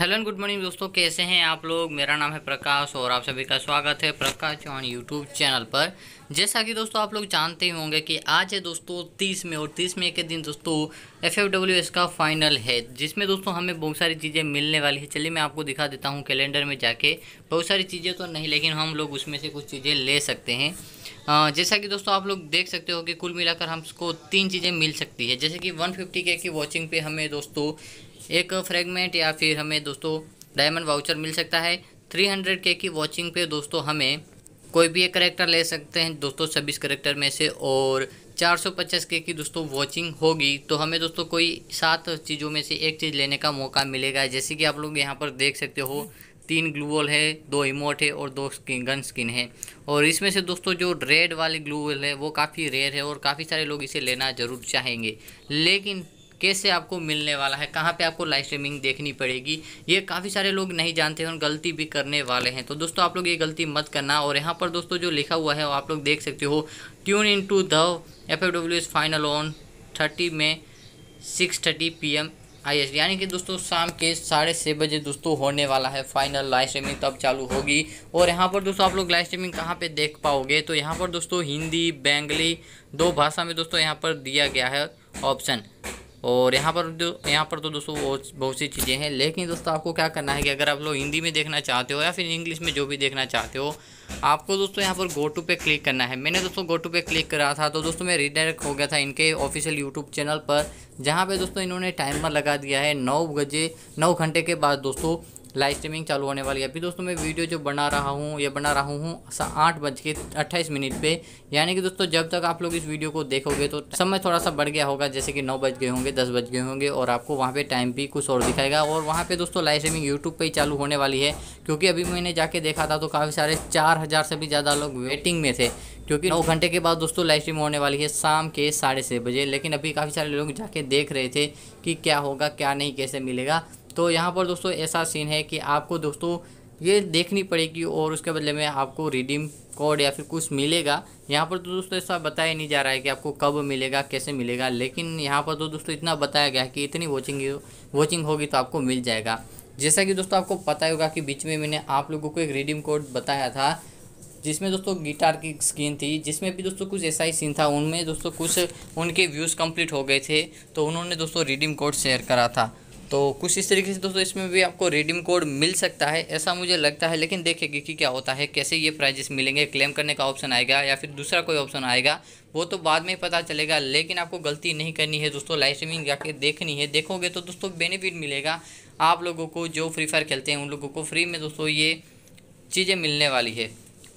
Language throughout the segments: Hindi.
हेलो एंड गुड मॉर्निंग दोस्तों कैसे हैं आप लोग मेरा नाम है प्रकाश और आप सभी का स्वागत है प्रकाश चौहान यूट्यूब चैनल पर जैसा कि दोस्तों आप लोग जानते ही होंगे कि आज है दोस्तों तीस में और तीस मई के दिन दोस्तों एफ एफ डब्ल्यू एस का फाइनल है जिसमें दोस्तों हमें बहुत सारी चीज़ें मिलने वाली है चलिए मैं आपको दिखा देता हूँ कैलेंडर में जाके बहुत सारी चीज़ें तो नहीं लेकिन हम लोग उसमें से कुछ चीज़ें ले सकते हैं जैसा कि दोस्तों आप लोग देख सकते हो कि कुल मिलाकर हमको तीन चीज़ें मिल सकती है जैसे कि वन फिफ्टी के की वॉचिंग पे हमें दोस्तों एक फ्रेगमेंट या फिर हमें दोस्तों डायमंड वाउचर मिल सकता है थ्री हंड्रेड के की वॉचिंग पे दोस्तों हमें कोई भी एक करेक्टर ले सकते हैं दोस्तों छब्बीस करेक्टर में से और 450 के की दोस्तों वॉचिंग होगी तो हमें दोस्तों कोई सात चीज़ों में से एक चीज़ लेने का मौका मिलेगा जैसे कि आप लोग यहाँ पर देख सकते हो तीन ग्लू वॉल है दो इमोट है और दो स्किन गन स्किन है और इसमें से दोस्तों जो रेड वाली ग्लू वॉल है वो काफ़ी रेयर है और काफ़ी सारे लोग इसे लेना ज़रूर चाहेंगे लेकिन कैसे आपको मिलने वाला है कहाँ पे आपको लाइव स्ट्रीमिंग देखनी पड़ेगी ये काफ़ी सारे लोग नहीं जानते हैं और गलती भी करने वाले हैं तो दोस्तों आप लोग ये गलती मत करना और यहाँ पर दोस्तों जो लिखा हुआ है वो आप लोग देख सकते हो tune in to the F final on thirty में six thirty P M I S यानी कि दोस्तों शाम के साढ़े छः बजे दोस्तों होने वाला है फाइनल लाइव स्ट्रीमिंग तब चालू होगी और यहाँ पर दोस्तों आप लोग लाइव स्ट्रीमिंग कहाँ पे देख पाओगे तो यहाँ पर दोस्तों हिंदी बेंगली दो भाषा में दोस्तों यहाँ पर दिया गया है ऑप्शन और यहाँ पर जो यहाँ पर तो दोस्तों बहुत सी चीज़ें हैं लेकिन दोस्तों आपको क्या करना है कि अगर आप लोग हिंदी में देखना चाहते हो या फिर इंग्लिश में जो भी देखना चाहते हो आपको दोस्तों यहाँ पर गो टू पे क्लिक करना है मैंने दोस्तों गो टू पे क्लिक करा था तो दोस्तों मैं रिडायरेक्ट हो गया था इनके ऑफिशियल यूट्यूब चैनल पर जहाँ पर दोस्तों इन्होंने टाइमर लगा दिया है नौ बजे नौ घंटे के बाद दोस्तों लाइव स्ट्रीमिंग चालू होने वाली है अभी दोस्तों मैं वीडियो जो बना रहा हूँ ये बना रहा हूँ आठ बज के अट्ठाईस मिनट पे यानी कि दोस्तों जब तक आप लोग इस वीडियो को देखोगे तो समय थोड़ा सा बढ़ गया होगा जैसे कि नौ बज गए होंगे दस बज गए होंगे और आपको वहाँ पर टाइम भी कुछ और दिखाएगा और वहाँ पर दोस्तों लाइव स्ट्रीमिंग यूट्यूब पर ही चालू होने वाली है क्योंकि अभी मैंने जाके देखा था तो काफ़ी सारे चार से भी ज़्यादा लोग वेटिंग में थे क्योंकि नौ घंटे के बाद दोस्तों लाइव स्ट्रीम होने वाली है शाम के साढ़े छः बजे लेकिन अभी काफ़ी सारे लोग जाके देख रहे थे कि क्या होगा क्या नहीं कैसे मिलेगा तो यहाँ पर दोस्तों ऐसा सीन है कि आपको दोस्तों ये देखनी पड़ेगी और उसके बदले में आपको रिडीम कोड या फिर कुछ मिलेगा यहाँ पर तो दोस्तों ऐसा बताया नहीं जा रहा है कि आपको कब मिलेगा कैसे मिलेगा लेकिन यहाँ पर तो दोस्तों इतना बताया गया है कि इतनी वॉचिंग वॉचिंग होगी तो आपको मिल जाएगा जैसा कि दोस्तों आपको पता ही होगा कि बीच में मैंने आप लोगों को एक रिडीम कोड बताया था जिसमें दोस्तों गिटार की स्क्रीन थी जिसमें भी दोस्तों कुछ ऐसा ही सीन था उनमें दोस्तों कुछ उनके व्यूज़ कम्प्लीट हो गए थे तो उन्होंने दोस्तों रिडीम कोड शेयर करा था तो कुछ इस तरीके से दोस्तों इसमें भी आपको रिडीम कोड मिल सकता है ऐसा मुझे लगता है लेकिन देखेंगे कि क्या होता है कैसे ये प्राइजेस मिलेंगे क्लेम करने का ऑप्शन आएगा या फिर दूसरा कोई ऑप्शन आएगा वो तो बाद में पता चलेगा लेकिन आपको गलती नहीं करनी है दोस्तों लाइव स्ट्रीमिंग जाके देखनी है देखोगे तो दोस्तों बेनिफिट मिलेगा आप लोगों को जो फ्री फायर खेलते हैं उन लोगों को फ्री में दोस्तों ये चीज़ें मिलने वाली है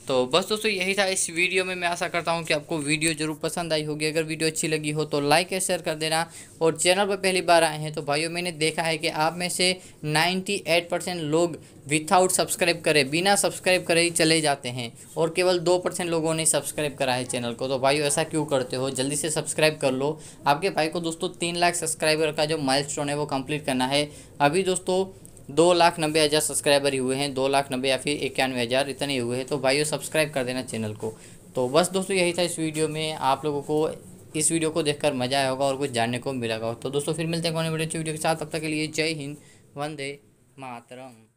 तो बस दोस्तों यही था इस वीडियो में मैं आशा करता हूँ कि आपको वीडियो जरूर पसंद आई होगी अगर वीडियो अच्छी लगी हो तो लाइक और शेयर कर देना और चैनल पर पहली बार आए हैं तो भाइयों मैंने देखा है कि आप में से 98 परसेंट लोग विथआउट सब्सक्राइब करे बिना सब्सक्राइब करे ही चले जाते हैं और केवल दो परसेंट लोगों ने सब्सक्राइब करा है चैनल को तो भाई ऐसा क्यों करते हो जल्दी से सब्सक्राइब कर लो आपके भाई को दोस्तों तीन लाख सब्सक्राइबर का जो माइल है वो कम्प्लीट करना है अभी दोस्तों दो लाख नब्बे हज़ार सब्सक्राइबर हुए हैं दो लाख नब्बे या फिर इक्यानवे हज़ार इतने ही हुए हैं तो भाई सब्सक्राइब कर देना चैनल को तो बस दोस्तों यही था इस वीडियो में आप लोगों को इस वीडियो को देखकर मजा आया होगा और कुछ जानने को मिला होगा तो दोस्तों फिर मिलते हैं कौन वीडियो के साथ तब तक के लिए जय हिंद वंदे मातरम